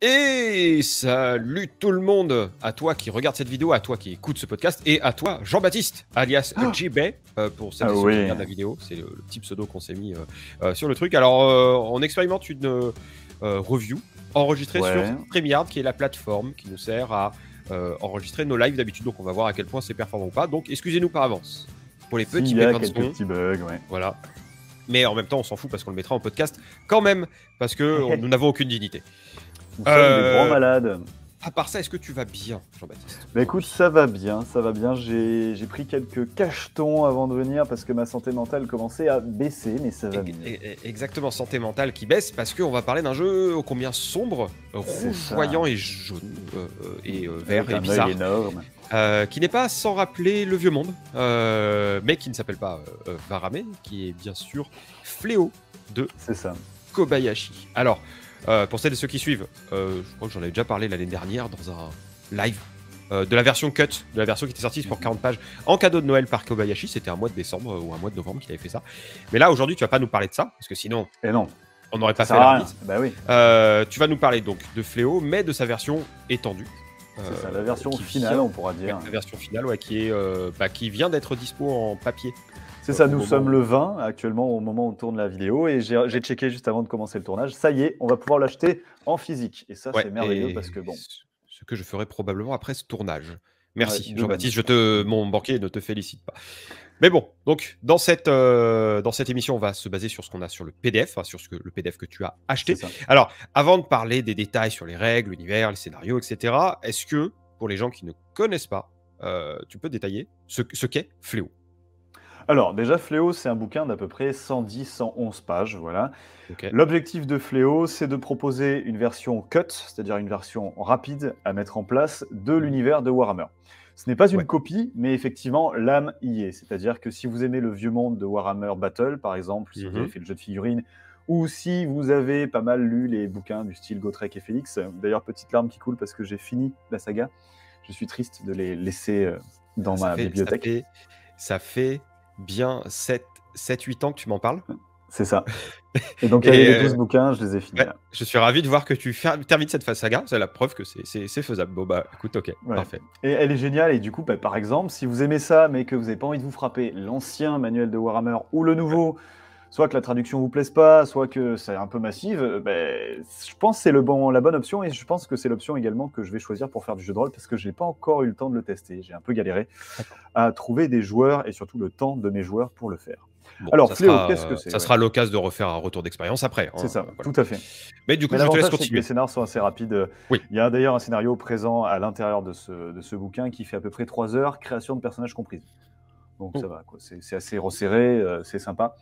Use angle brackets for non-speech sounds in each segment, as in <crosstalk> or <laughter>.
Et salut tout le monde, à toi qui regarde cette vidéo, à toi qui écoute ce podcast, et à toi Jean-Baptiste, alias oh pour celles ah la vidéo, c'est le, petit pseudo qu'on s'est mis euh, euh, sur le truc. Alors on expérimente une review enregistrée sur StreamYard, qui est la plateforme qui nous sert à enregistrer nos lives d'habitude, donc on va voir à quel point c'est performant ou pas, donc excusez-nous par avance. Pour les petits bugs, ouais. voilà. Mais en même temps, on s'en fout parce qu'on le mettra en podcast quand même, parce que <laughs> nous n'avons aucune dignité. Nous sommes des grands euh, malades. À part ça, est-ce que tu vas bien, Jean-Baptiste Bah écoute, ça va bien, ça va bien. J'ai pris quelques cachetons avant de venir parce que ma santé mentale commençait à baisser, mais ça va bien. Exactement, santé mentale qui baisse parce qu'on va parler d'un jeu ô combien sombre, rougeoyant et jaune, euh, et euh, vert et bizarre. énorme. qui n'est pas sans rappeler le vieux monde, mais qui ne s'appelle pas Varame, qui est bien sûr Fléau de ça. Kobayashi. Alors, euh, pour celles et ceux qui suivent, euh, je crois que j'en avais déjà parlé l'année dernière dans un live euh, de la version cut, de la version qui était sortie pour 40 mhm. pages en cadeau de Noël par Kobayashi. C'était un mois de décembre ou un mois de novembre qu'il avait fait ça. Mais là, aujourd'hui, tu vas pas nous parler de ça, parce que sinon, on n'aurait pas ça fait la Bah oui. tu vas nous parler donc de Fléau, mais de sa version étendue. C'est ça, la version finale, on pourra dire. La version finale, qui, est, bah, qui vient d'être dispo en papier c'est ça, nous sommes le 20 actuellement au moment où on tourne la vidéo et j'ai checké juste avant de commencer le tournage. Ça y est, on va pouvoir l'acheter en physique. Et ça, c'est merveilleux parce que bon. Ce que je ferai probablement après ce tournage. Merci Jean-Baptiste, je te, mon banquier ne te félicite pas. Mais bon, donc dans cette, euh, dans cette émission, on va se baser sur ce qu'on a sur le PDF, hein, sur ce que, le PDF que tu as acheté. Alors, avant de parler des détails sur les règles, l'univers, les scénarios, etc., est-ce que pour les gens qui ne connaissent pas, euh, tu peux détailler ce, ce qu'est Fléau alors, déjà, Fléau, c'est un bouquin d'à peu près 110-111 pages. Voilà. L'objectif de Fléau, c'est de proposer une version cut, c'est-à-dire une version rapide à mettre en place de mm. l'univers de Warhammer. Ce n'est pas une copie, mais effectivement, l'âme y est. C'est-à-dire que si vous aimez le vieux monde de Warhammer Battle, par exemple, si vous mm-hmm. avez fait le jeu de figurines, ou si vous avez pas mal lu les bouquins du style Gotrek et Félix, euh, d'ailleurs, petite larme qui coule parce que j'ai fini la saga. Je suis triste de les laisser euh, dans ma bibliothèque. ça fait bien 7-8 ans que tu m'en parles. C'est ça. Et donc, <laughs> il y a les 12 euh, bouquins, je les ai finis. je suis ravi de voir que tu termines cette phase saga. C'est la preuve que c'est faisable. Bon, bah écoute, ok, parfait. Et elle est géniale. Et du coup, bah, par exemple, si vous aimez ça, mais que vous n'avez pas envie de vous frapper l'ancien manuel de Warhammer ou le nouveau, soit que la traduction vous plaise pas, soit que c'est un peu massive, euh, ben, je pense que c'est le bon, la bonne option et je pense que c'est l'option également que je vais choisir pour faire du jeu de rôle parce que je n'ai pas encore eu le temps de le tester. J'ai un peu galéré à trouver des joueurs et surtout le temps de mes joueurs pour le faire. Alors, Fléau, qu'est-ce que c'est Ça sera l'occasion de refaire un retour d'expérience après. Hein. c'est ça, tout à fait. Mais du coup, je te laisse continuer. Les scénarios sont assez rapides. Il y a d'ailleurs un scénario présent à l'intérieur de ce, bouquin qui fait à peu près 3 heures, création de personnages comprises. Donc ça va, c'est assez resserré, euh, c'est sympa.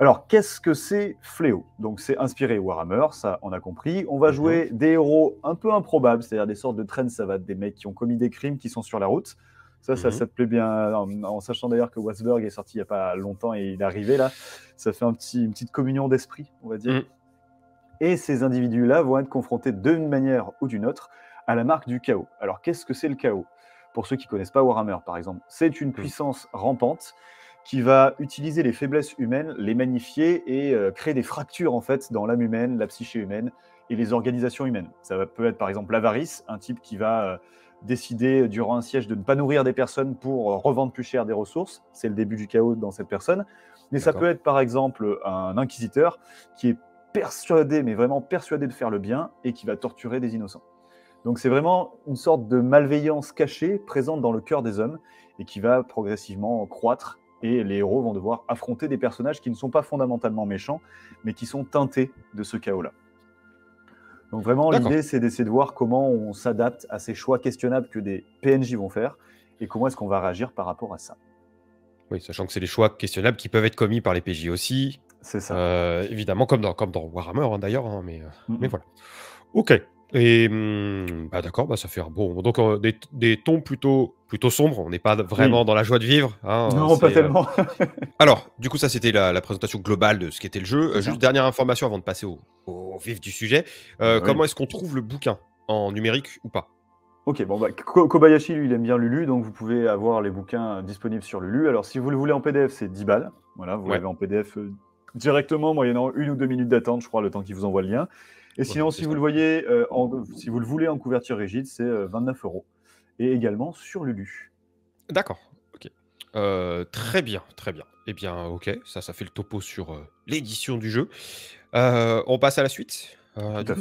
Alors, qu'est-ce que c'est Fléau Donc, c'est inspiré Warhammer, ça, on a compris. On va mhm. jouer des héros un peu improbables, c'est-à-dire des sortes de traînes savates, des mecs qui ont commis des crimes, qui sont sur la route. Ça, ça, mhm. te plaît bien. En, sachant d'ailleurs que Wasberg est sorti il n'y a pas longtemps et il est arrivé là, ça fait un une petite communion d'esprit, on va dire. Mhm. Et ces individus-là vont être confrontés d'une manière ou d'une autre à la marque du chaos. Alors, qu'est-ce que c'est le chaos Pour ceux qui connaissent pas Warhammer, par exemple, c'est une puissance rampante qui va utiliser les faiblesses humaines, les magnifier et euh, créer des fractures en fait dans l'âme humaine, la psyché humaine et les organisations humaines. Ça peut être par exemple l'avarice, un type qui va euh, décider durant un siège de ne pas nourrir des personnes pour euh, revendre plus cher des ressources. C'est le début du chaos dans cette personne. Mais ça peut être par exemple un inquisiteur qui est persuadé, mais vraiment persuadé de faire le bien et qui va torturer des innocents. Donc c'est vraiment une sorte de malveillance cachée présente dans le cœur des hommes et qui va progressivement croître et les héros vont devoir affronter des personnages qui ne sont pas fondamentalement méchants, mais qui sont teintés de ce chaos-là. Donc vraiment, l'idée, c'est d'essayer de voir comment on s'adapte à ces choix questionnables que des PNJ vont faire, et comment est-ce qu'on va réagir par rapport à ça. Oui, sachant que c'est des choix questionnables qui peuvent être commis par les PJ aussi. C'est ça. Euh, évidemment, comme dans, comme Warhammer hein, d'ailleurs, hein, mais, euh, mais voilà. Ok, et mmh, bah d'accord, bah, ça fait un bon. Donc euh, des, tons plutôt plutôt sombres. On n'est pas vraiment mmh. dans la joie de vivre. Hein, non, pas euh, tellement. <laughs> <laughs> Alors, du coup, ça c'était la, présentation globale de ce qu'était le jeu. Euh, juste dernière information avant de passer au, vif du sujet. Bah comment est-ce qu'on trouve le bouquin en numérique ou pas Ok, bon, bah, Kobayashi, lui, il aime bien Lulu, donc vous pouvez avoir les bouquins disponibles sur Lulu. Alors, si vous le voulez en PDF, c'est 10 balles. Voilà, vous l'avez en PDF directement, moyennant une ou deux minutes d'attente, je crois, le temps qu'il vous envoie le lien. Et sinon, si vous, le voyez, euh, si vous le voulez en couverture rigide, c'est 29 euh, euros. Et également sur Lulu. D'accord. Ok. Euh, très bien, très bien. Eh bien, ok, ça, ça fait le topo sur l'édition du jeu. on passe à la suite.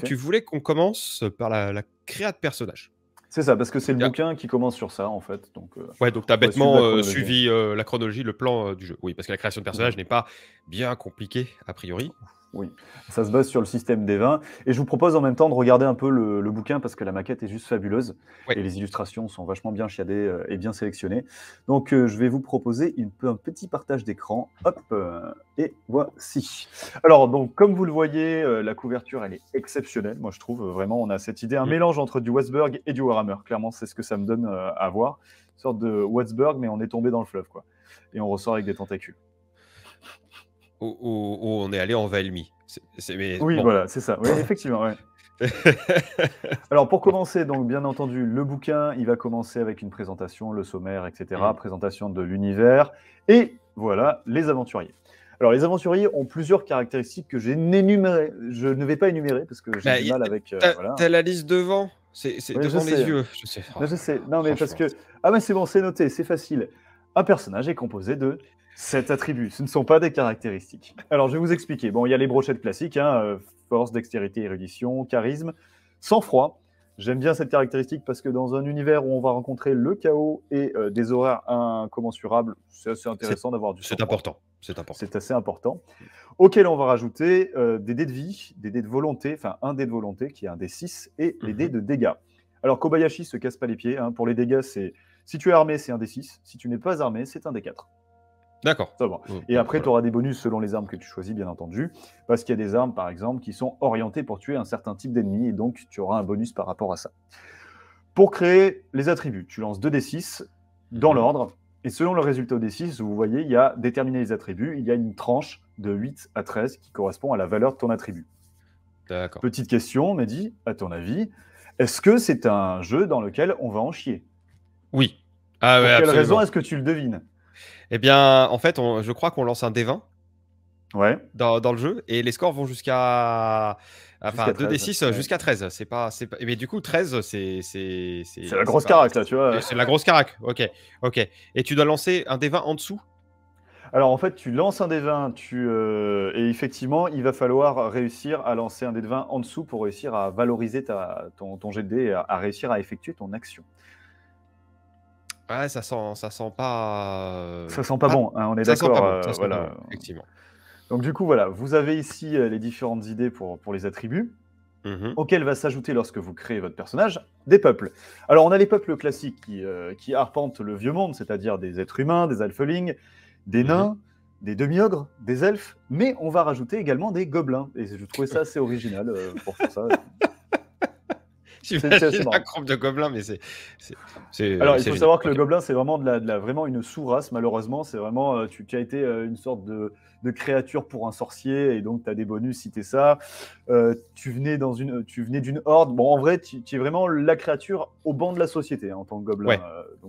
tu voulais qu'on commence par la, la créa de personnage. C'est ça, parce que c'est le bouquin qui commence sur ça, en fait. Donc, ouais, donc tu as bêtement suivi la chronologie, le plan du jeu. Oui, parce que la création de personnage mmh. n'est pas bien compliquée, a priori. Oui, ça se base sur le système des vins. Et je vous propose en même temps de regarder un peu le, bouquin parce que la maquette est juste fabuleuse et les illustrations sont vachement bien chiadées euh, et bien sélectionnées. Donc euh, je vais vous proposer une, un petit partage d'écran. Hop, euh, et voici. Alors donc comme vous le voyez, la couverture elle est exceptionnelle. Moi je trouve vraiment on a cette idée, un mélange entre du Westberg et du Warhammer. Clairement c'est ce que ça me donne à voir. Une sorte de Westberg, mais on est tombé dans le fleuve quoi. Et on ressort avec des tentacules où, on est allé en Valmy. Oui, voilà, c'est ça. <laughs> effectivement. Alors pour commencer, donc bien entendu, le bouquin, il va commencer avec une présentation, le sommaire, etc., mm. présentation de l'univers, et voilà, les aventuriers. Alors les aventuriers ont plusieurs caractéristiques que j'ai énumérées. Je ne vais pas énumérer parce que j'ai bah, du mal avec... Euh, t'as la liste devant C'est devant les yeux. Je sais. je sais. Non, mais parce que... Ah mais c'est bon, c'est noté, c'est facile. Un personnage est composé de cet attribut, ce ne sont pas des caractéristiques. Alors, je vais vous expliquer. Bon, il y a les brochettes classiques, hein, euh, force, dextérité, érudition, charisme, sang-froid. J'aime bien cette caractéristique parce que dans un univers où on va rencontrer le chaos et euh, des horaires incommensurables, c'est assez intéressant d'avoir du C'est important. C'est important. C'est assez important. Auquel on va rajouter euh, des dés de vie, des dés de volonté, enfin un dés de volonté qui est un dé 6 et les mhm. dés de dégâts. Alors Kobayashi se casse pas les pieds. Hein. Pour les dégâts, c'est si tu es armé, c'est un dé 6. Si tu n'es pas armé, c'est un des 4. D'accord. Mmh. Et après, tu auras des bonus selon les armes que tu choisis, bien entendu, parce qu'il y a des armes, par exemple, qui sont orientées pour tuer un certain type d'ennemi, et donc tu auras un bonus par rapport à ça. Pour créer les attributs, tu lances 2d6 dans mmh. l'ordre, et selon le résultat des d6, vous voyez, il y a déterminé les attributs, il y a une tranche de 8 à 13 qui correspond à la valeur de ton attribut. D'accord. Petite question, Mehdi, à ton avis, est-ce que c'est un jeu dans lequel on va en chier Oui. Ah, pour quelle raison est-ce que tu le devines eh bien, en fait, je crois qu'on lance un D20 dans, le jeu et les scores vont jusqu'à. Enfin, 2d6 jusqu'à 13. Euh, c'est pas, Mais du coup, 13, c'est. C'est la grosse carac, là, tu vois. C'est la grosse carac, ok. ok. Et tu dois lancer un D20 en dessous alors en fait, tu lances un d 20, tu, euh, et effectivement, il va falloir réussir à lancer un d 20 en dessous pour réussir à valoriser ta, ton, ton et à, réussir à effectuer ton action ça sent, ça sent pas. Euh, ça sent pas, bon, hein, on est d'accord. Euh, voilà. effectivement. Donc du coup, voilà, vous avez ici euh, les différentes idées pour, pour les attributs. Mmh auxquels va s'ajouter lorsque vous créez votre personnage des peuples. Alors on a les peuples classiques qui, qui arpentent le vieux monde, c'est-à-dire des êtres humains, des alphelings, des mmh nains, des demi-ogres, des elfes, mais on va rajouter également des gobelins. Et je trouvais ça assez original pour ça. <laughs> <laughs> J'imagine un groupe de gobelins, mais c'est. Alors, il faut savoir que le gobelin, c'est vraiment, de la, vraiment une sous-race, malheureusement. C'est vraiment. Euh, tu, as été euh, une sorte de, créature pour un sorcier, et donc tu as des bonus si ça. Euh, tu venais dans une, tu venais d'une horde. Bon, en vrai, tu, es vraiment la créature au banc de la société hein, en tant que gobelin. Ouais,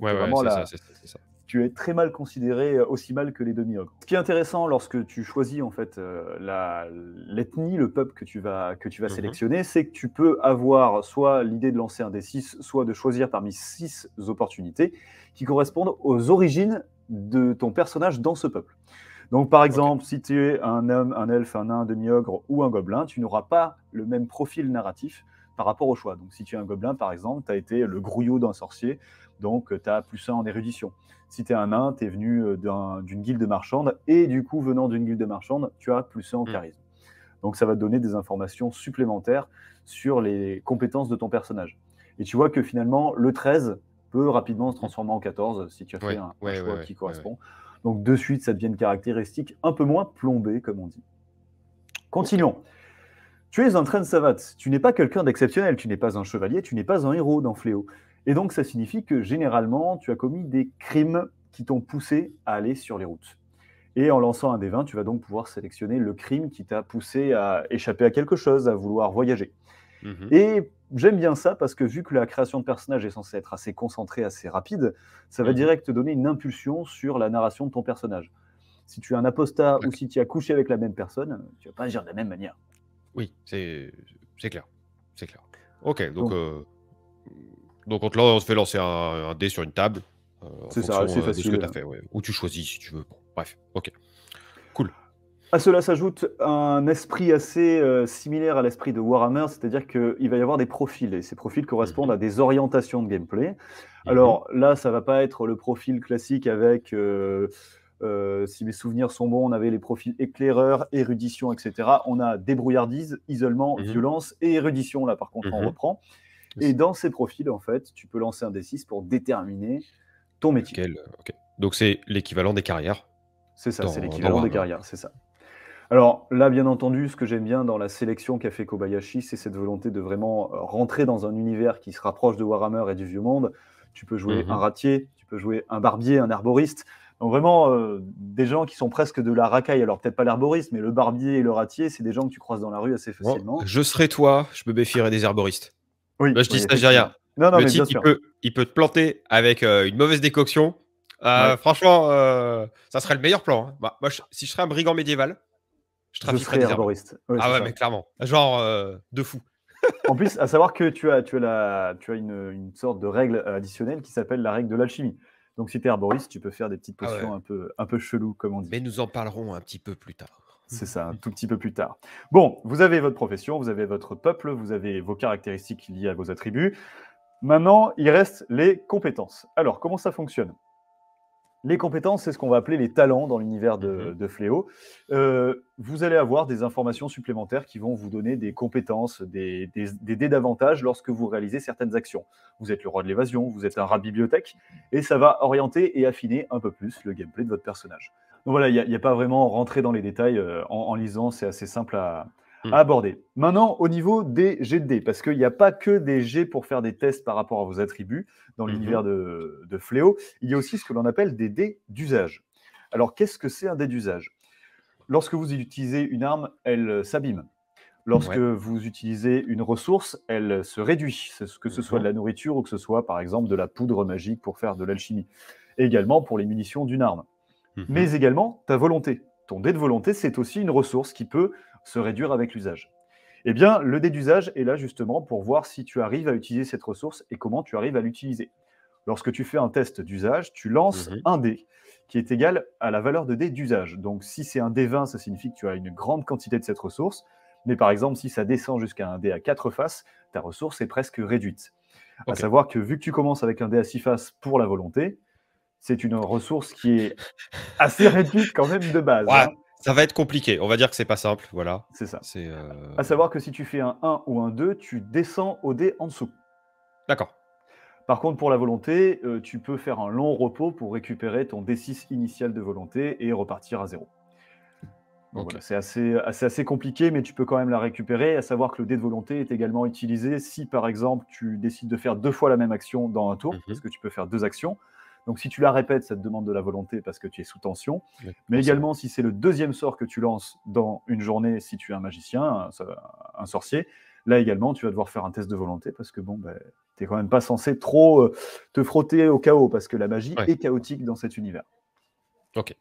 ouais, vraiment c'est ça tu es très mal considéré, euh, aussi mal que les demi-ogres. Ce qui est intéressant lorsque tu choisis en fait euh, l'ethnie, le peuple que tu vas, que tu vas mhm. sélectionner, c'est que tu peux avoir soit l'idée de lancer un des six, soit de choisir parmi six opportunités qui correspondent aux origines de ton personnage dans ce peuple. Donc, par exemple, si tu es un homme, un elfe, un nain, un demi-ogre ou un gobelin, tu n'auras pas le même profil narratif par rapport au choix. Donc, si tu es un gobelin, par exemple, tu as été le grouillot d'un sorcier donc euh, tu as plus un en érudition. Si tu es un nain, tu es venu euh, d'une guilde guilde marchande, et du coup, venant d'une guilde de marchande, tu as plus un en hmm. charisme. Donc ça va te donner des informations supplémentaires sur les compétences de ton personnage. Et tu vois que finalement, le 13 peut rapidement se transformer en 14 si tu as fait un, choix qui correspond. Donc de suite, ça devient une caractéristique un peu moins plombée, comme on dit. Continuons. Tu es un train de savate, tu n'es pas quelqu'un d'exceptionnel, tu n'es pas un chevalier, tu n'es pas un héros dans Fléau. Et donc, ça signifie que généralement, tu as commis des crimes qui t'ont poussé à aller sur les routes. Et en lançant un des 20, tu vas donc pouvoir sélectionner le crime qui t'a poussé à échapper à quelque chose, à vouloir voyager. Mhm. Et j'aime bien ça parce que vu que la création de personnage est censée être assez concentrée, assez rapide, ça va mhm. direct te donner une impulsion sur la narration de ton personnage. Si tu es un apostat ou si tu as couché avec la même personne, tu vas pas agir de la même manière. Oui, c'est clair. C'est clair. Ok, donc, euh, donc on te, on fait lancer un, dé sur une table. Euh, c'est ça, c'est euh, facile. ce Ou tu choisis si tu veux. bref, ok. Cool. À cela s'ajoute un esprit assez euh, similaire à l'esprit de Warhammer, c'est-à-dire qu'il va y avoir des profils, et ces profils correspondent mhm. à des orientations de gameplay. Mhm. Alors là, ça va pas être le profil classique avec, si mes souvenirs sont bons, on avait les profils éclaireur, érudition, etc. On a débrouillardise, isolement, mhm. violence et érudition, là par contre, on reprend. Et dans ces profils, en fait, tu peux lancer un D6 pour déterminer ton métier. Euh, Donc c'est l'équivalent des carrières. C'est ça, c'est l'équivalent des carrières, c'est ça. Alors là, bien entendu, ce que j'aime bien dans la sélection qu'a fait Kobayashi, c'est cette volonté de vraiment euh, rentrer dans un univers qui se rapproche de Warhammer et du vieux monde. Tu peux jouer mhm. un ratier, tu peux jouer un barbier, un herboriste. Donc vraiment, euh, des gens qui sont presque de la racaille. Alors peut-être pas l'herboriste, mais le barbier et le ratier, c'est des gens que tu croises dans la rue assez facilement. je serais toi, je me méfierais des herboristes. Oui, bah, je dis stagiaire. Non, non, le mais il peut, il peut, te planter avec euh, une mauvaise décoction. Euh, franchement, euh, ça serait le meilleur plan. Hein. Bah, moi, si je serais un brigand médiéval, je trafiquerais des herboriste. ah ouais, mais clairement. Genre de fou. <laughs> en plus, à savoir que tu as, tu as, la, tu as une, sorte de règle additionnelle qui s'appelle la règle de l'alchimie. Donc, si tu es herboriste, tu peux faire des petites ah potions un, peu, un peu cheloues, comme on dit. Mais nous en parlerons un petit peu plus tard. C'est ça, un mm. tout petit peu plus tard. Bon, vous avez votre profession, vous avez votre peuple, vous avez vos caractéristiques liées à vos attributs. Maintenant, il reste les compétences. Alors, comment ça fonctionne les compétences, c'est ce qu'on va appeler les talents dans l'univers de, mm-hmm. Fléau. Euh, vous allez avoir des informations supplémentaires qui vont vous donner des compétences, des, des dés d'avantage lorsque vous réalisez certaines actions. Vous êtes le roi de l'évasion, vous êtes un rat de bibliothèque, et ça va orienter et affiner un peu plus le gameplay de votre personnage voilà, il n'y a, pas vraiment rentré dans les détails euh, en, lisant, c'est assez simple hmm. à, aborder. Maintenant, au niveau des jets de dés, parce qu'il n'y a pas que des jets pour faire des tests par rapport à vos attributs dans mhm. l'univers de, Fléau, il y a aussi ce que l'on appelle des dés d'usage. Alors, qu'est-ce que c'est un dés d'usage Lorsque vous utilisez une arme, elle euh, s'abîme. Lorsque vous utilisez une ressource, elle euh, se réduit, que ce soit de mhm. la nourriture ou que ce soit, par exemple, de la poudre magique pour faire de l'alchimie. Également pour les munitions d'une arme. Mhm. mais également ta volonté. Ton dé de volonté, c'est aussi une ressource qui peut se réduire avec l'usage. Eh bien, le dé d'usage est là justement pour voir si tu arrives à utiliser cette ressource et comment tu arrives à l'utiliser. Lorsque tu fais un test d'usage, tu lances mhm. un dé qui est égal à la valeur de dé d'usage. Donc, si c'est un dé 20, ça signifie que tu as une grande quantité de cette ressource. Mais par exemple, si ça descend jusqu'à un dé à 4 faces, ta ressource est presque réduite. À savoir que vu que tu commences avec un dé à 6 faces pour la volonté, c'est une ressource qui est assez réduite quand même de base. Hein. Ça va être compliqué. On va dire que c'est pas simple. Voilà. C'est ça. C'est, euh, À savoir que si tu fais un 1 ou un 2, tu descends au dé en dessous. D'accord. Par contre, pour la volonté, euh, tu peux faire un long repos pour récupérer ton D6 initial de volonté et repartir à zéro. c'est assez, compliqué, mais tu peux quand même la récupérer. À savoir que le dé de volonté est également utilisé si, par exemple, tu décides de faire deux fois la même action dans un tour, mmh parce que tu peux faire deux actions. Donc si tu la répètes, ça te demande de la volonté parce que tu es sous tension. Mais également, si c'est le deuxième sort que tu lances dans une journée, si tu es un magicien, un, sorcier, là également, tu vas devoir faire un test de volonté parce que bon, ben, tu n'es quand même pas censé trop euh, te frotter au chaos parce que la magie est chaotique dans cet univers. Ok.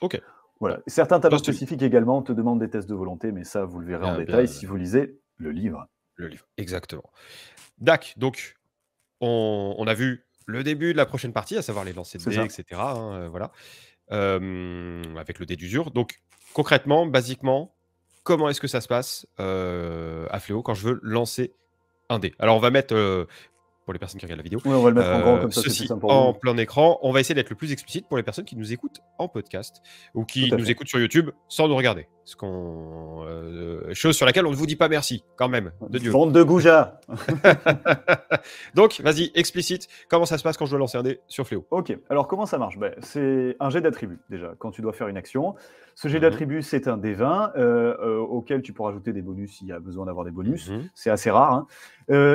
Ok. Voilà. Certains talents spécifiques également te demandent des tests de volonté, mais ça, vous le verrez en ah, détail si vous lisez le livre. Le livre, exactement. dac donc, on, a vu le début de la prochaine partie, à savoir les lancers de dés, etc. Hein, euh, voilà. avec le dé d'usure. Donc, concrètement, basiquement, comment est-ce que ça se passe euh, à Fléau quand je veux lancer un dé Alors, on va mettre, euh, pour les personnes qui regardent la vidéo, on va le mettre en comme ceci en plein écran. On va essayer d'être le plus explicite pour les personnes qui nous écoutent en podcast ou qui nous écoutent sur YouTube sans nous regarder qu'on euh, chose sur laquelle on ne vous dit pas merci quand même de Dieu. Vente de goujat. <laughs> Donc vas-y explicite comment ça se passe quand je dois lancer un dé sur Fléau. Ok alors comment ça marche Ben c'est un jet d'attribut déjà quand tu dois faire une action. Ce jet mhm. d'attribut c'est un D20 euh, euh, auquel tu pourras ajouter des bonus s'il y a besoin d'avoir des bonus. Mhm. C'est assez rare. Hein.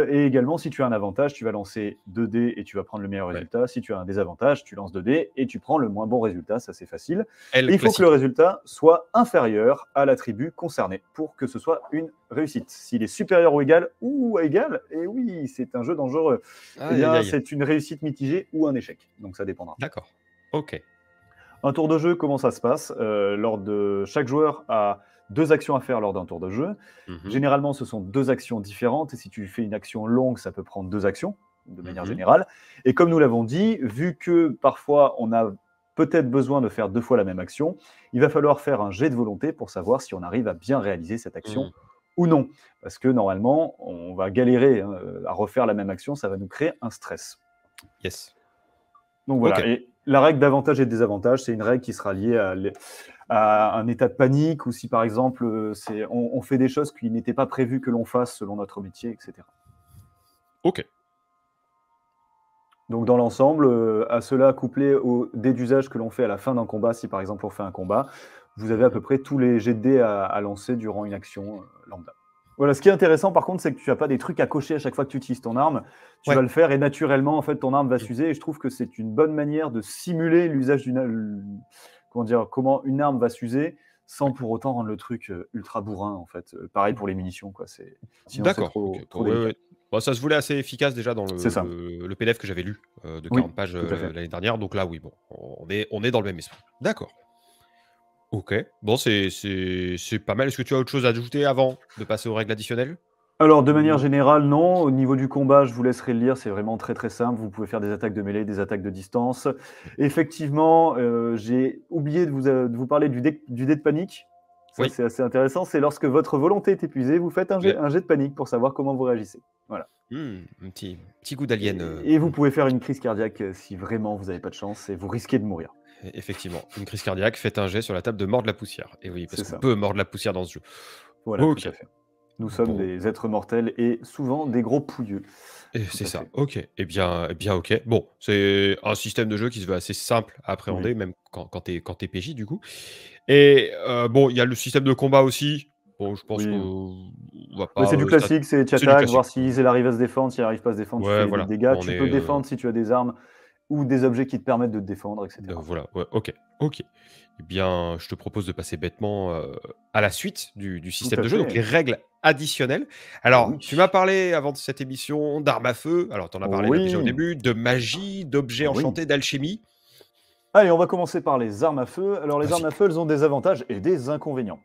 et également si tu as un avantage tu vas lancer 2 dés et tu vas prendre le meilleur résultat. Si tu as un désavantage tu lances 2 dés et tu prends le moins bon résultat ça c'est facile. Il faut que le résultat soit inférieur à la tribu concernée pour que ce soit une réussite. S'il est supérieur ou égal ou égal, et eh oui, c'est un jeu dangereux, eh c'est une réussite mitigée ou un échec. Donc ça dépendra. D'accord. Ok. Un tour de jeu, comment ça se passe euh, lors de... Chaque joueur a deux actions à faire lors d'un tour de jeu. Mhm. Généralement, ce sont deux actions différentes. Et si tu fais une action longue, ça peut prendre deux actions de manière mhm. générale. Et comme nous l'avons dit, vu que parfois on a peut-être besoin de faire deux fois la même action. Il va falloir faire un jet de volonté pour savoir si on arrive à bien réaliser cette action hmm. ou non. Parce que normalement, on va galérer hein, euh, à refaire la même action, ça va nous créer un stress. Yes. Donc voilà. Et la règle d'avantage et de désavantage, c'est une règle qui sera liée à, un état de panique ou si par exemple euh, on, on fait des choses qui n'étaient pas prévues que l'on fasse selon notre métier, etc. Ok. Donc dans l'ensemble, euh, à cela couplé au dés d'usage que l'on fait à la fin d'un combat, si par exemple on fait un combat, vous avez à peu près tous les jets de dés à, lancer durant une action euh, lambda. Voilà, ce qui est intéressant par contre, c'est que tu n'as pas des trucs à cocher à chaque fois que tu utilises ton arme. Tu vas le faire et naturellement, en fait, ton arme va mm. s'user. Et je trouve que c'est une bonne manière de simuler l'usage d'une comment dire, comment une arme va s'user sans pour autant rendre le truc euh, ultra bourrin en fait. Pareil pour les munitions quoi. C'est d'accord ça se voulait assez efficace déjà dans le, PDF que j'avais lu euh, de 40 pages euh, l'année dernière. Donc là, oui, bon, on est, on est dans le même esprit. D'accord. Ok. Bon, c'est pas mal. Est-ce que tu as autre chose à ajouter avant de passer aux règles additionnelles alors, de manière générale, non. Au niveau du combat, je vous laisserai le lire. C'est vraiment très très simple. Vous pouvez faire des attaques de mêlée, des attaques de distance. Effectivement, euh, j'ai oublié de vous, de vous parler du, dé, du dé de panique. Oui. C'est assez intéressant. C'est lorsque votre volonté est épuisée, vous faites un un jet de panique pour savoir comment vous réagissez. Voilà. Hmm, un petit, petit coup d'alien. Euh. Et, vous pouvez faire une crise cardiaque euh, si vraiment vous n'avez pas de chance et vous risquez de mourir. E, effectivement, une crise cardiaque, faites un jet sur la table de mort de la poussière. Et oui, parce qu'on peut mordre la poussière dans ce jeu. Voilà, tout à fait. Nous sommes des êtres mortels et souvent des gros pouilleux. C'est ça, ok. Eh bien, eh bien, ok. Bon, c'est un système de jeu qui se veut assez simple à appréhender, même quand, quand tu es, PJ, du coup. Et euh, bon, il y a le système de combat aussi, je pense c'est du euh, classique, c'est voir s'ils arrivent à se défendre, s'il arrive pas à se défendre, tu des dégâts, tu peux euh, défendre si tu as des armes ou des objets qui te permettent de te défendre, etc. Euh, voilà, ok, ok. Eh bien, je te propose de passer bêtement à la suite du, système de jeu, donc les règles additionnelles. Alors, tu m'as parlé avant de cette émission d'armes à feu, alors tu en as parlé déjà au début, de magie, d'objets enchantés, d'alchimie. Allez, on va commencer par les armes à feu. Alors, les armes à feu, elles ont des avantages et des inconvénients.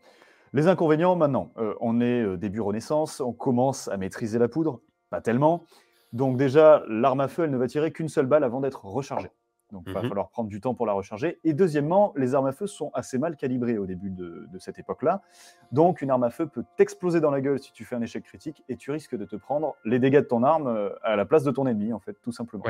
Les inconvénients maintenant, bah euh, on est euh, début Renaissance, on commence à maîtriser la poudre, pas tellement. Donc déjà, l'arme à feu, elle ne va tirer qu'une seule balle avant d'être rechargée. Donc il va mhm. falloir prendre du temps pour la recharger. Et deuxièmement, les armes à feu sont assez mal calibrées au début de, cette époque-là. Donc une arme à feu peut t'exploser dans la gueule si tu fais un échec critique et tu risques de te prendre les dégâts de ton arme euh, à la place de ton ennemi, en fait, tout simplement.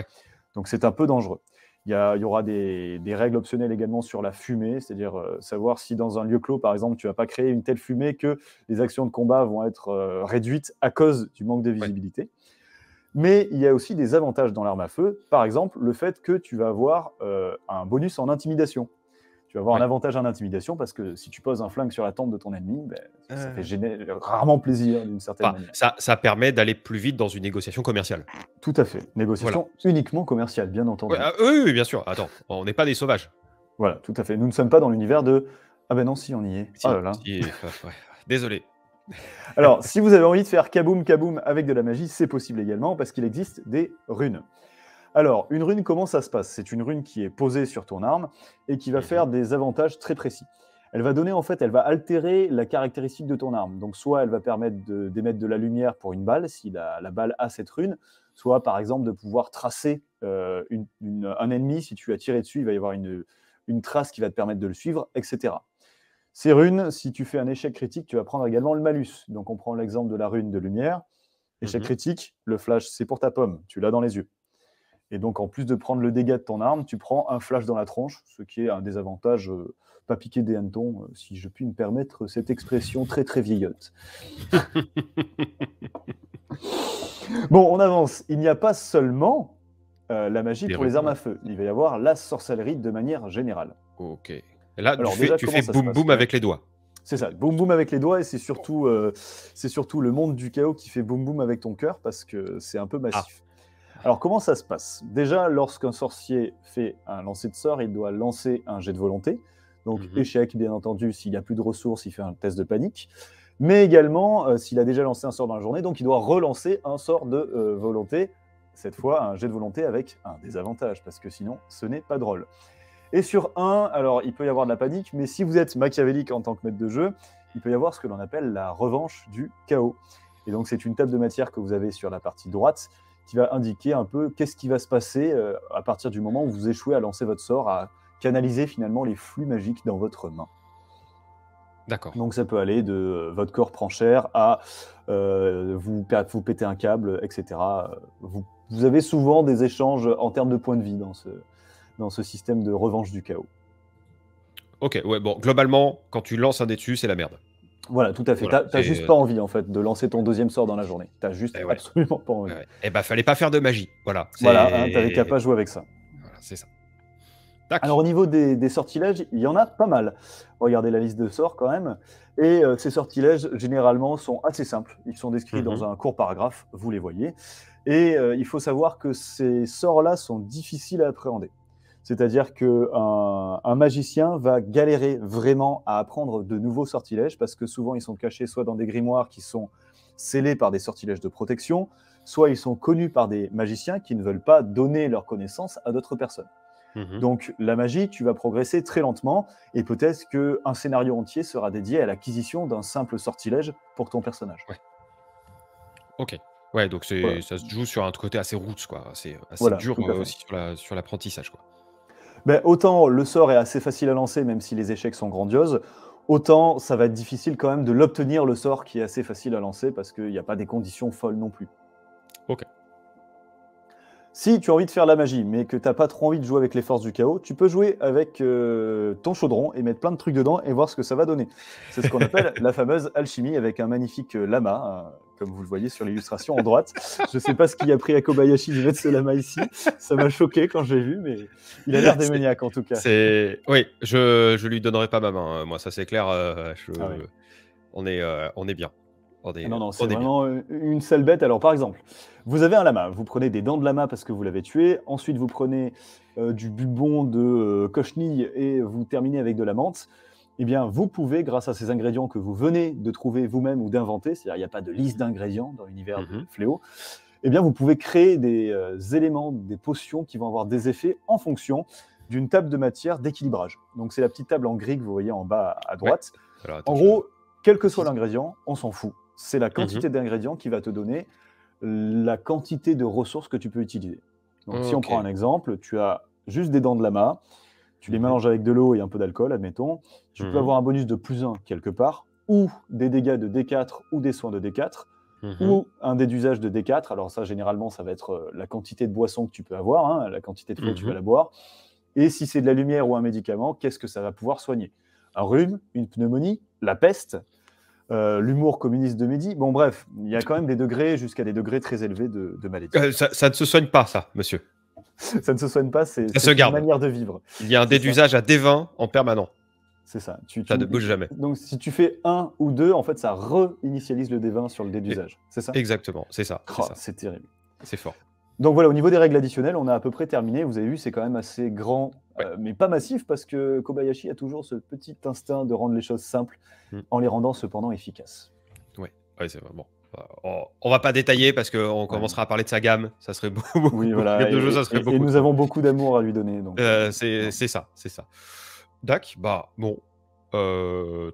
Donc c'est un peu dangereux. Il y, aura des, règles optionnelles également sur la fumée, c'est-à-dire euh, savoir si dans un lieu clos, par exemple, tu vas pas créer une telle fumée que les actions de combat vont être euh, réduites à cause du manque de visibilité. Mais il y a aussi des avantages dans l'arme à feu, par exemple le fait que tu vas avoir euh, un bonus en intimidation tu vas avoir un avantage en intimidation parce que si tu poses un flingue sur la tente de ton ennemi, ben, ça, euh. fait rarement plaisir d'une certaine manière. Ça, ça, permet d'aller plus vite dans une négociation commerciale. Tout à fait. Négociation uniquement commerciale, bien entendu. Ah, oui, bien sûr. Attends, on n'est pas des sauvages. Voilà, tout à fait. Nous ne sommes pas dans l'univers de Ah ben non, si, on y est. Ah Désolé. <laughs> Alors, si vous avez envie de faire kaboum, kaboum avec de la magie, c'est possible également parce qu'il existe des runes. Alors, une rune, comment ça se passe C'est une rune qui est posée sur ton arme et qui va mhm. faire des avantages très précis. Elle va donner, en fait, elle va altérer la caractéristique de ton arme. Donc, soit elle va permettre d'émettre de, la lumière pour une balle, si la, balle a cette rune, soit, par exemple, de pouvoir tracer euh, un ennemi. Si tu as tiré dessus, il va y avoir une, trace qui va te permettre de le suivre, etc. Ces runes, si tu fais un échec critique, tu vas prendre également le malus. Donc, on prend l'exemple de la rune de lumière. Échec mhm. critique, le flash, c'est pour ta pomme, tu l'as dans les yeux. Et donc, en plus de prendre le dégât de ton arme, tu prends un flash dans la tronche, ce qui est un désavantage euh, pas piqué des hannetons, euh, si je puis me permettre cette expression très très vieillotte. <laughs> bon, on avance. Il n'y a pas seulement euh, la magie pour les armes à feu. Il va y avoir la sorcellerie de manière générale. Ok. Là, Alors, tu, fais, boum boum avec les doigts. C'est ça, boum boum avec les doigts, et c'est surtout, c'est surtout le monde du chaos qui fait boum boum avec ton cœur, parce que c'est un peu massif. Ah. Alors comment ça se passe Déjà, lorsqu'un sorcier fait un lancer de sort, il doit lancer un jet de volonté. Donc mhm. échec, bien entendu, s'il n'a plus de ressources, il fait un test de panique. Mais également, euh, s'il a déjà lancé un sort dans la journée, donc il doit relancer un sort de euh, volonté, cette fois un jet de volonté avec un désavantage, parce que sinon, ce n'est pas drôle. Et sur 1, alors il peut y avoir de la panique, mais si vous êtes machiavélique en tant que maître de jeu, il peut y avoir ce que l'on appelle la revanche du chaos. Et donc c'est une table de matière que vous avez sur la partie droite qui va indiquer un peu qu'est-ce qui va se passer euh, à partir du moment où vous échouez à lancer votre sort, à canaliser finalement les flux magiques dans votre main. D'accord. Donc ça peut aller de euh, votre corps prend cher à euh, vous, vous péter un câble, etc. Vous, avez souvent des échanges en termes de points de vie dans ce, dans ce système de revanche du chaos. Ok, ouais, bon, globalement, quand tu lances un déçu, c'est la merde. Voilà, tout à fait. T'as juste euh, pas envie, en fait, de lancer ton deuxième sort dans la journée. T'as juste eh absolument pas envie. Eh ouais. Et eh bah, ben, fallait pas faire de magie. Voilà. Voilà, hein, t'avais qu'à pas jouer avec ça. Voilà, c'est ça. Alors, au niveau des, sortilèges, il y en a pas mal. Regardez la liste de sorts quand même. Et euh, ces sortilèges, généralement, sont assez simples. Ils sont décrits mhm. dans un court paragraphe, vous les voyez. Et euh, il faut savoir que ces sorts-là sont difficiles à appréhender. C'est-à-dire que euh, un magicien va galérer vraiment à apprendre de nouveaux sortilèges parce que souvent ils sont cachés soit dans des grimoires qui sont scellés par des sortilèges de protection, soit ils sont connus par des magiciens qui ne veulent pas donner leurs connaissances à d'autres personnes. Mhm. Donc la magie, tu vas progresser très lentement et peut-être qu'un scénario entier sera dédié à l'acquisition d'un simple sortilège pour ton personnage. Ok. Ouais, donc ça se joue sur un côté assez roots, quoi. C'est assez, dur euh, aussi sur l'apprentissage, quoi. Ben, autant le sort est assez facile à lancer, même si les échecs sont grandioses, autant ça va être difficile quand même de l'obtenir, le sort qui est assez facile à lancer, parce qu'il n'y a pas des conditions folles non plus. Ok. Si tu as envie de faire la magie, mais que t'as pas trop envie de jouer avec les forces du chaos, tu peux jouer avec euh, ton chaudron et mettre plein de trucs dedans et voir ce que ça va donner. C'est ce qu'on <laughs> appelle la fameuse alchimie avec un magnifique euh, lama, euh, comme vous le voyez sur l'illustration en droite. Je ne sais pas ce qu'il a pris à Kobayashi de mettre ce lama ici. Ça m'a choqué quand j'ai vu, mais il a l'air <laughs> démoniaque en tout cas. C'est oui, je je lui donnerai pas ma main. Moi, ça c'est clair. Ah on est on est bien. Ah non, non, c'est vraiment une seule bête. Alors, par exemple, vous avez un lama, vous prenez des dents de lama parce que vous l'avez tué, ensuite vous prenez euh, du bubon de euh, cochenille et vous terminez avec de la menthe. Eh bien, vous pouvez, grâce à ces ingrédients que vous venez de trouver vous-même ou d'inventer, c'est-à-dire il n'y a pas de liste d'ingrédients dans l'univers mhm. de Fléau, eh bien, vous pouvez créer des euh, éléments, des potions qui vont avoir des effets en fonction d'une table de matière d'équilibrage. Donc, c'est la petite table en gris que vous voyez en bas à droite. en gros, quel que soit l'ingrédient, on s'en fout. C'est la mhm. quantité d'ingrédients qui va te donner la quantité de ressources que tu peux utiliser. Donc, si on prend un exemple, tu as juste des dents de lama, tu les mhm. mélanges avec de l'eau et un peu d'alcool, admettons. Tu peux mhm. avoir un bonus de plus 1 quelque part, ou des dégâts de D4 ou des soins de D4. ou un dé d'usage de D4. Alors ça, généralement, ça va être euh, la quantité de boisson que tu peux avoir, hein, la quantité de fois que tu vas la boire. Et si c'est de la lumière ou un médicament, qu'est-ce que ça va pouvoir soigner Un rhume, une pneumonie, la peste, euh, l'humour communiste de midi. Bon, bref, il y a quand même des degrés jusqu'à des degrés très élevés de, maladie. Euh, ça, ne se soigne pas, ça, monsieur. <laughs> ça ne se soigne pas, c'est une manière de vivre. Il y a un d'usage à des en permanent. C'est ça. Tu, ça ne bouge jamais. Donc, si tu fais un ou deux, en fait, ça réinitialise le dévin sur le dé d'usage. C'est ça Exactement, c'est oh, ça. c'est terrible. C'est fort. Donc voilà, au niveau des règles additionnelles, on a à peu près terminé. Vous avez vu, c'est quand même assez grand euh, mais pas massif parce que Kobayashi a toujours ce petit instinct de rendre les choses simples hmm. en les rendant cependant efficaces. Oui, ouais, c'est bon. Euh, on va pas détailler parce qu'on commencera à parler de sa gamme. Ça serait <laughs> beaucoup. Oui, voilà. et, nous avons beaucoup d'amour à lui donner. Euh, c'est ça, c'est ça. Dak, bah bon,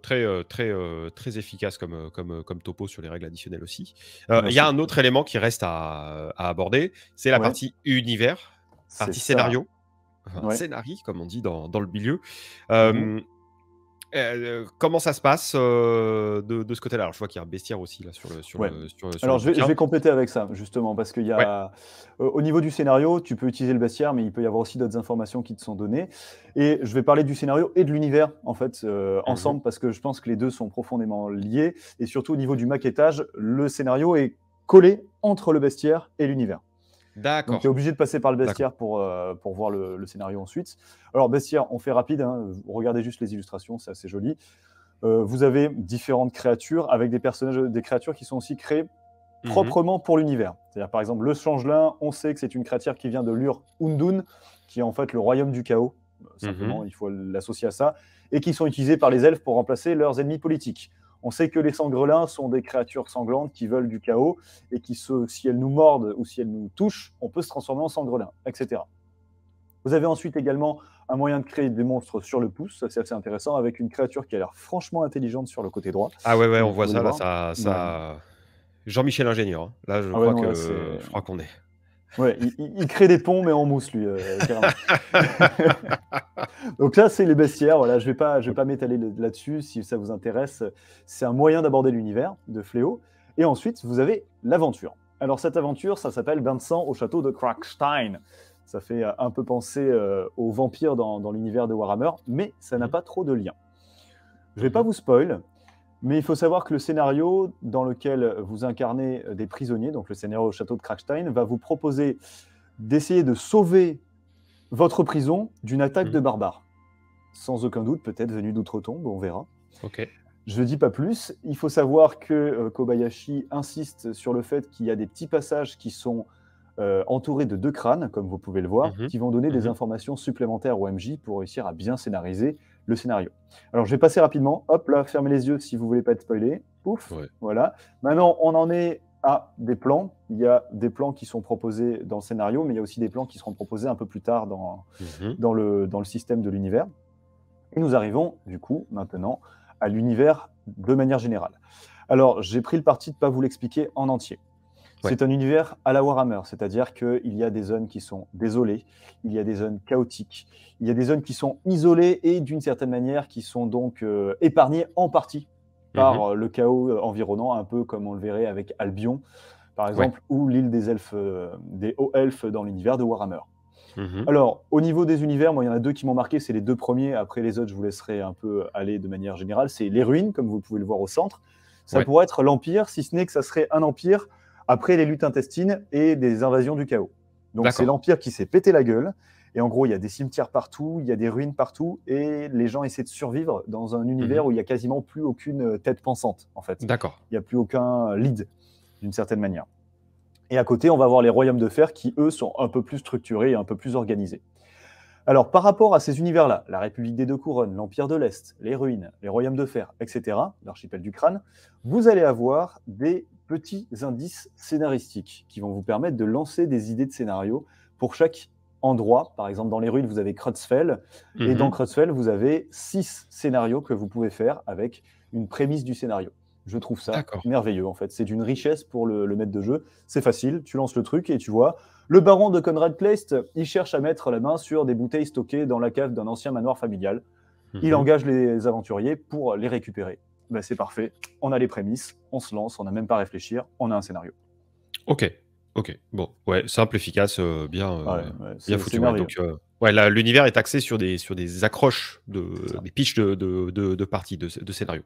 très très très efficace comme comme comme topo sur les règles additionnelles aussi. Il y a un autre élément qui reste à, aborder, c'est la partie univers, partie scénario un scénario, comme on dit dans, le milieu. Mhm. Euh, euh, comment ça se passe euh, de, ce côté-là Alors, je vois qu'il y a un bestiaire aussi là sur le. Sur, Alors, je, vais, compléter avec ça justement parce qu'il y a au niveau du scénario, tu peux utiliser le bestiaire, mais il peut y avoir aussi d'autres informations qui te sont données. Et je vais parler du scénario et de l'univers en fait mhm. ensemble parce que je pense que les deux sont profondément liés et surtout au niveau du maquettage, le scénario est collé entre le bestiaire et l'univers. D'accord. Tu es obligé de passer par le bestiaire pour, euh, voir le, scénario ensuite. Alors, bestiaire, on fait rapide. Hein. regardez juste les illustrations, c'est assez joli. Euh, vous avez différentes créatures avec des personnages, des créatures qui sont aussi créées mhm. proprement pour l'univers. C'est-à-dire, par exemple, le changelin, on sait que c'est une créature qui vient de l'Ur Undun, qui est en fait le royaume du chaos. Euh, simplement, mhm. il faut l'associer à ça. Et qui sont utilisés par les elfes pour remplacer leurs ennemis politiques. On sait que les sangrelins sont des créatures sanglantes qui veulent du chaos et qui, si elles nous mordent ou si elles nous touchent, on peut se transformer en sangrelin, etc. Vous avez ensuite également un moyen de créer des monstres sur le pouce, c'est assez intéressant, avec une créature qui a l'air franchement intelligente sur le côté droit. Ah ouais, ouais on voit ça, ça, ça... Jean-Michel Ingénieur, hein. là, ah je crois qu'on est. Ouais, il, crée des ponts, mais en mousse, lui, euh, <laughs> Donc là, c'est les bestiaires. Voilà, je ne vais pas, je pas m'étaler là-dessus. Si ça vous intéresse, c'est un moyen d'aborder l'univers de Fléau. Et ensuite, vous avez l'aventure. Alors, cette aventure, ça s'appelle Bain de au château de Krakstein. Ça fait euh, un peu penser euh, aux vampires dans, dans l'univers de Warhammer, mais ça n'a mhm. pas trop de lien. Je ne vais pas mhm. vous spoil, mais il faut savoir que le scénario dans lequel vous incarnez euh, des prisonniers, donc le scénario au château de Krakstein, va vous proposer d'essayer de sauver votre prison d'une attaque mhm. de barbares. Sans aucun doute, peut-être venu d'outre-tombe, on verra. Ok. Je ne dis pas plus. Il faut savoir que euh, Kobayashi insiste sur le fait qu'il y a des petits passages qui sont euh, entourés de deux crânes, comme vous pouvez le voir, mhm. qui vont donner des mhm. informations supplémentaires au MJ pour réussir à bien scénariser le scénario. Alors, je vais passer rapidement. Hop là, fermez les yeux si vous voulez pas être spoilé. Pouf, voilà. Maintenant, on en est à des plans. Il y a des plans qui sont proposés dans le scénario, mais il y a aussi des plans qui seront proposés un peu plus tard dans, mhm. dans, le, dans le système de l'univers. Et nous arrivons, du coup, maintenant, à l'univers de manière générale. Alors, j'ai pris le parti de ne pas vous l'expliquer en entier. C'est un univers à la Warhammer, c'est-à-dire qu'il y a des zones qui sont désolées, il y a des zones chaotiques, il y a des zones qui sont isolées et d'une certaine manière qui sont donc euh, épargnées en partie par mhm. euh, le chaos euh, environnant, un peu comme on le verrait avec Albion, par exemple, ou l'île des elfes, des hauts elfes dans l'univers de Warhammer. Mhm. Alors, au niveau des univers, moi, il y en a deux qui m'ont marqué, c'est les deux premiers. Après les autres, je vous laisserai un peu aller de manière générale. C'est les ruines, comme vous pouvez le voir au centre. Ça pourrait être l'Empire, si ce n'est que ça serait un empire après les luttes intestines et des invasions du chaos. Donc c'est l'Empire qui s'est pété la gueule. Et en gros, il y a des cimetières partout, il y a des ruines partout, et les gens essaient de survivre dans un univers mhm. où il n'y a quasiment plus aucune euh, tête pensante, en fait. D'accord. Il n'y a plus aucun euh, lead, d'une certaine manière. Et à côté, on va voir les royaumes de fer qui, eux, sont un peu plus structurés et un peu plus organisés. Alors, par rapport à ces univers-là, la République des Deux Couronnes, l'Empire de l'Est, les ruines, les royaumes de fer, etc., l'archipel du crâne, vous allez avoir des petits indices scénaristiques qui vont vous permettre de lancer des idées de scénario pour chaque endroit. Par exemple, dans les ruines, vous avez Krutzfeld, et mhm. dans Krutzfeld, vous avez six scénarios que vous pouvez faire avec une prémisse du scénario. Je trouve ça merveilleux, en fait. C'est d'une richesse pour le, maître de jeu. C'est facile, tu lances le truc et tu vois. Le baron de Conrad Pleist il cherche à mettre la main sur des bouteilles stockées dans la cave d'un ancien manoir familial. Il mhm. engage les aventuriers pour les récupérer. Ben, c'est parfait, on a les prémices, on se lance, on n'a même pas à réfléchir, on a un scénario. Ok, ok, bon, ouais, simple, efficace, euh, bien, euh, bien foutu. donc, euh, l'univers est axé sur des, sur des accroches, de, des pitches de, de, parties, de, de scénarios.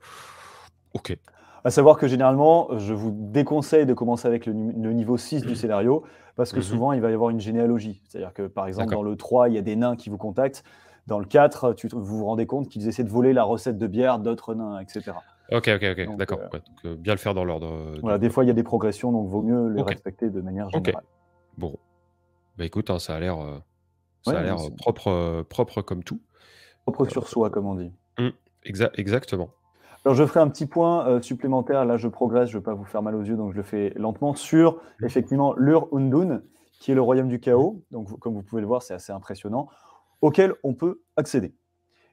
Ok. À savoir que généralement, je vous déconseille de commencer avec le, niveau 6 du mm-hmm. scénario, parce que mm-hmm. souvent, il va y avoir une généalogie. C'est-à-dire que, par exemple, dans le 3, il y a des nains qui vous contactent. Dans le 4, tu, vous vous rendez compte qu'ils essaient de voler la recette de bière d'autres nains, etc. Ok, ok, ok, d'accord. Euh, euh, bien le faire dans l'ordre. Euh, voilà, des fois, il y a des progressions, donc vaut mieux les respecter de manière générale. Bon. Bah écoute, hein, ça a l'air l'air propre, propre comme tout. Propre sur soi, comme on dit. Mmh, exactement. Alors, je ferai un petit point supplémentaire. Là, je progresse, je ne veux pas vous faire mal aux yeux, donc je le fais lentement, sur, mmh. effectivement, l'Ur-Undun, qui est le royaume du chaos. Donc, comme vous pouvez le voir, c'est assez impressionnant auquel on peut accéder.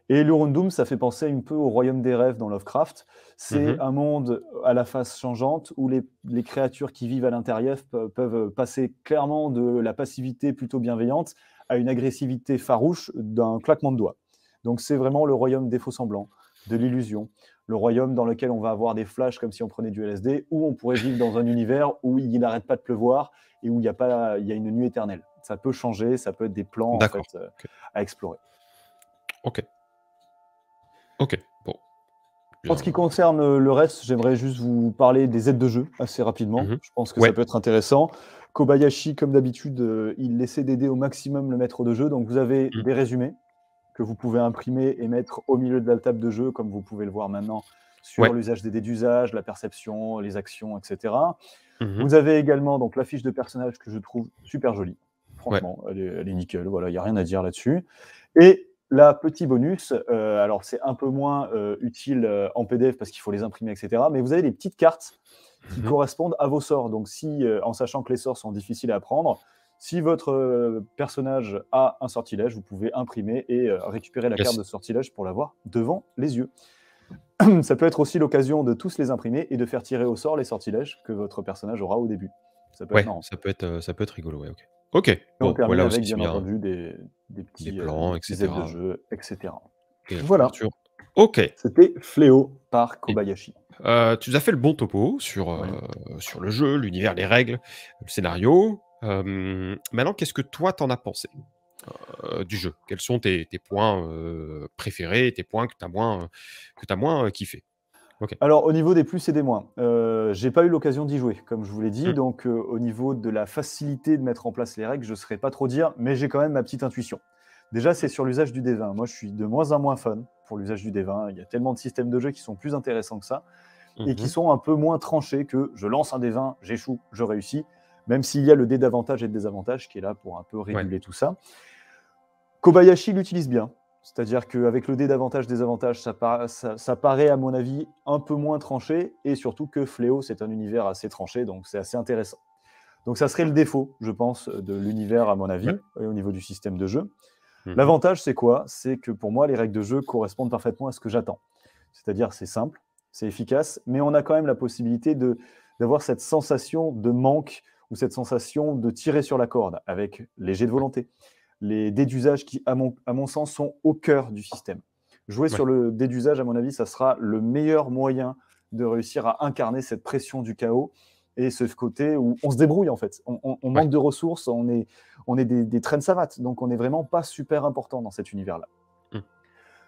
Et l'Urundum, ça fait penser un peu au royaume des rêves dans Lovecraft. C'est mhm. un monde à la face changeante où les, créatures qui vivent à l'intérieur peuvent passer clairement de la passivité plutôt bienveillante à une agressivité farouche d'un claquement de doigts. Donc c'est vraiment le royaume des faux semblants, de l'illusion, le royaume dans lequel on va avoir des flashs comme si on prenait du LSD, où on pourrait vivre dans un univers où il n'arrête pas de pleuvoir et où il y, a pas, il y a une nuit éternelle ça peut changer, ça peut être des plans euh, à explorer. Ok. Ok, bon. En ce qui concerne euh, le reste, j'aimerais juste vous parler des aides de jeu assez rapidement. Mhm. Je pense que ça peut être intéressant. Kobayashi, comme d'habitude, euh, il laissait d'aider au maximum le maître de jeu. Donc vous avez mhm. des résumés que vous pouvez imprimer et mettre au milieu de la table de jeu, comme vous pouvez le voir maintenant, sur l'usage des dés d'usage, la perception, les actions, etc. Mhm. Vous avez également donc la fiche de personnage que je trouve super jolie. Franchement, elle, est, nickel. Voilà, il n'y a rien à dire là-dessus. Et la petit bonus, euh, alors c'est un peu moins euh, utile euh, en PDF parce qu'il faut les imprimer, etc. Mais vous avez des petites cartes qui mhm. correspondent à vos sorts. Donc, si, en sachant que les sorts sont difficiles à apprendre, si votre personnage a un sortilège, vous pouvez imprimer et récupérer la carte de sortilège pour l'avoir devant les yeux. <clears throat> Ça peut être aussi l'occasion de tous les imprimer et de faire tirer au sort les sortilèges que votre personnage aura au début. Ça peut, ouais, être ça peut être, euh, ça peut être rigolo, ouais, ok. Ok. on bon, termine voilà avec, bien entendu, des, des petits euh, plans, etc. voilà. Ok. C'était Fléau par Kobayashi. Euh, tu nous as fait le bon topo sur, sur le jeu, l'univers, les règles, le scénario. maintenant, qu'est-ce que toi t'en as pensé du jeu Quels sont tes, points préférés, tes points que tu as moins, que as moins kiffé alors, au niveau des plus et des moins, euh, j'ai pas eu l'occasion d'y jouer, comme je vous l'ai dit. Mm. Donc, euh, au niveau de la facilité de mettre en place les règles, je ne pas trop dire, mais j'ai quand même ma petite intuition. Déjà, c'est sur l'usage du D20. Moi, je suis de moins en moins fan pour l'usage du D20. Il y a tellement de systèmes de jeu qui sont plus intéressants que ça et qui mhm. sont un peu moins tranchés que je lance un D20, j'échoue, je réussis, même s'il y a le dé d'avantage et de désavantage qui est là pour un peu réguler tout ça. Kobayashi l'utilise bien. C'est-à-dire qu'avec le dé d'avantage désavantage, ça, ça, paraît à mon avis un peu moins tranché, et surtout que Fléau, c'est un univers assez tranché, donc c'est assez intéressant. Donc ça serait le défaut, je pense, de l'univers à mon avis, au niveau du système de jeu. Hmm. L'avantage, c'est quoi C'est que pour moi, les règles de jeu correspondent parfaitement à ce que j'attends. C'est-à-dire c'est simple, c'est efficace, mais on a quand même la possibilité d'avoir cette sensation de manque ou cette sensation de tirer sur la corde avec léger de volonté les dés qui, à mon, sens, sont au cœur du système. Jouer sur le déduisage, à mon avis, ça sera le meilleur moyen de réussir à incarner cette pression du chaos et ce côté où on se débrouille en fait. On, manque de ressources, on est, des, des traînes savates, donc on n'est vraiment pas super important dans cet univers-là. Mm.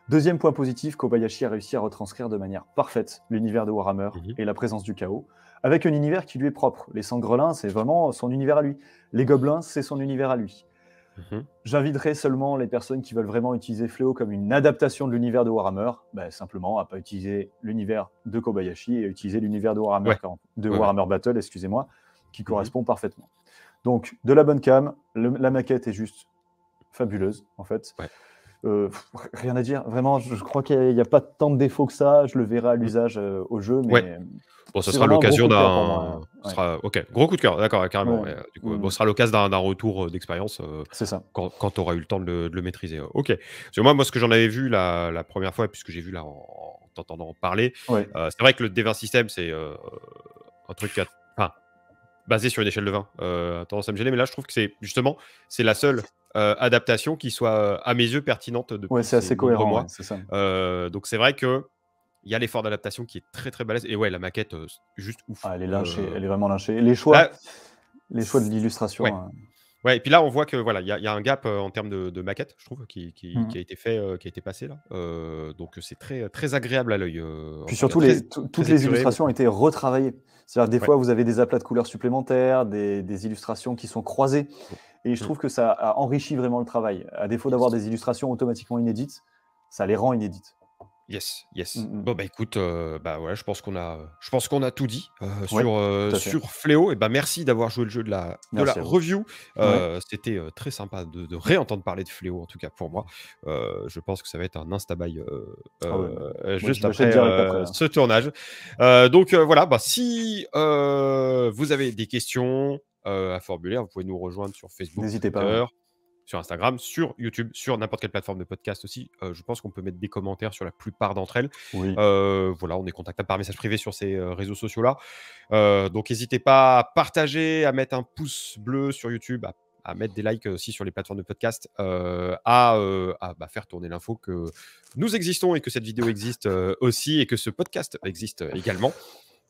Deuxième point positif, Kobayashi a réussi à retranscrire de manière parfaite l'univers de Warhammer mhm. et la présence du chaos, avec un univers qui lui est propre. Les sangrelins, c'est vraiment son univers à lui. Les gobelins, c'est son univers à lui. Mhm. J'inviterai seulement les personnes qui veulent vraiment utiliser Fléau comme une adaptation de l'univers de Warhammer, ben, simplement à pas utiliser l'univers de Kobayashi et utiliser l'univers de Warhammer, de Warhammer Battle, excusez-moi, qui mhm. correspond parfaitement. Donc de la bonne cam, la maquette est juste fabuleuse en fait. Euh, rien à dire. Vraiment, je, crois qu'il n'y a, pas tant de défauts que ça. Je le verrai à mm. l'usage euh, au jeu. Mais Bon, ça sera l'occasion d'un. Hein. Ok, gros coup de cœur, d'accord, carrément. Euh, du coup, mm. sera l'occasion d'un retour d'expérience. Quand, quand tu auras eu le temps de le, maîtriser. Ok. moi, moi, ce que j'en avais vu la, première fois, puisque j'ai vu là en, t'entendant parler, c'est vrai que le D20 System, c'est un truc enfin, basé sur une échelle de 20. tendance à me gêner, mais là, je trouve que c'est justement, c'est la seule euh, adaptation qui soit, euh, à mes yeux, pertinente depuis ouais, c'est assez cohérent, mois. Euh, donc c'est vrai que il y a l'effort d'adaptation qui est très très balèze. Et ouais, la maquette, juste ouf. Ah, elle est lynchée, elle est vraiment lynchée. Les choix, les choix de l'illustration. Hein et puis là, on voit que voilà, il y, a un gap en termes de, maquettes, maquette, je trouve, qui, mmh. a été fait, qui a été passé là. donc c'est très très agréable à l'œil. puis surtout, toutes les illustrations ont été retravaillées. C'est-à-dire des fois, vous avez des aplats de couleurs supplémentaires, des, illustrations qui sont croisées, et je mmh. trouve que ça a enrichi vraiment le travail. À défaut d'avoir des illustrations automatiquement inédites, ça les rend inédites. Yes, yes. Mmh, mmh. Bon bah écoute, euh, bah ouais, je pense qu'on a, euh, je pense qu'on a tout dit euh, sur sur Fléau. Et bah merci d'avoir joué le jeu de la, de la review. C'était très sympa de, réentendre parler de Fléau en tout cas pour moi. je pense que ça va être un insta ah juste après, hein. ce tournage. donc voilà, bah si vous avez des questions à formuler, hein, vous pouvez nous rejoindre sur Facebook. N'hésitez pas sur Instagram, sur YouTube, sur n'importe quelle plateforme de podcast aussi. Euh, je pense qu'on peut mettre des commentaires sur la plupart d'entre elles. Euh, voilà, on est contactable par message privé sur ces euh, réseaux sociaux-là. donc n'hésitez pas à partager, à mettre un pouce bleu sur YouTube, à, mettre des likes aussi sur les plateformes de podcast, à, bah, faire tourner l'info que nous existons et que cette vidéo existe aussi et que ce podcast existe également.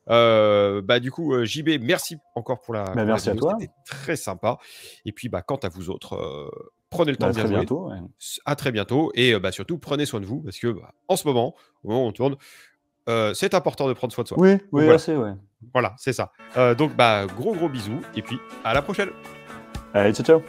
Euh, bah, du coup, euh, JB, merci encore pour la. Bah, merci à toi. C'était très sympa. Et puis, bah, quant à vous autres, euh, prenez le temps bah, de à très bientôt. À très bientôt. Et bah, surtout, prenez soin de vous parce que bah, en ce moment, on tourne, c'est important de prendre soin de soi. Oui, oui, voilà. Voilà, c'est ça. donc, bah, gros, gros bisous. Et puis, à la prochaine. Allez, ciao, ciao.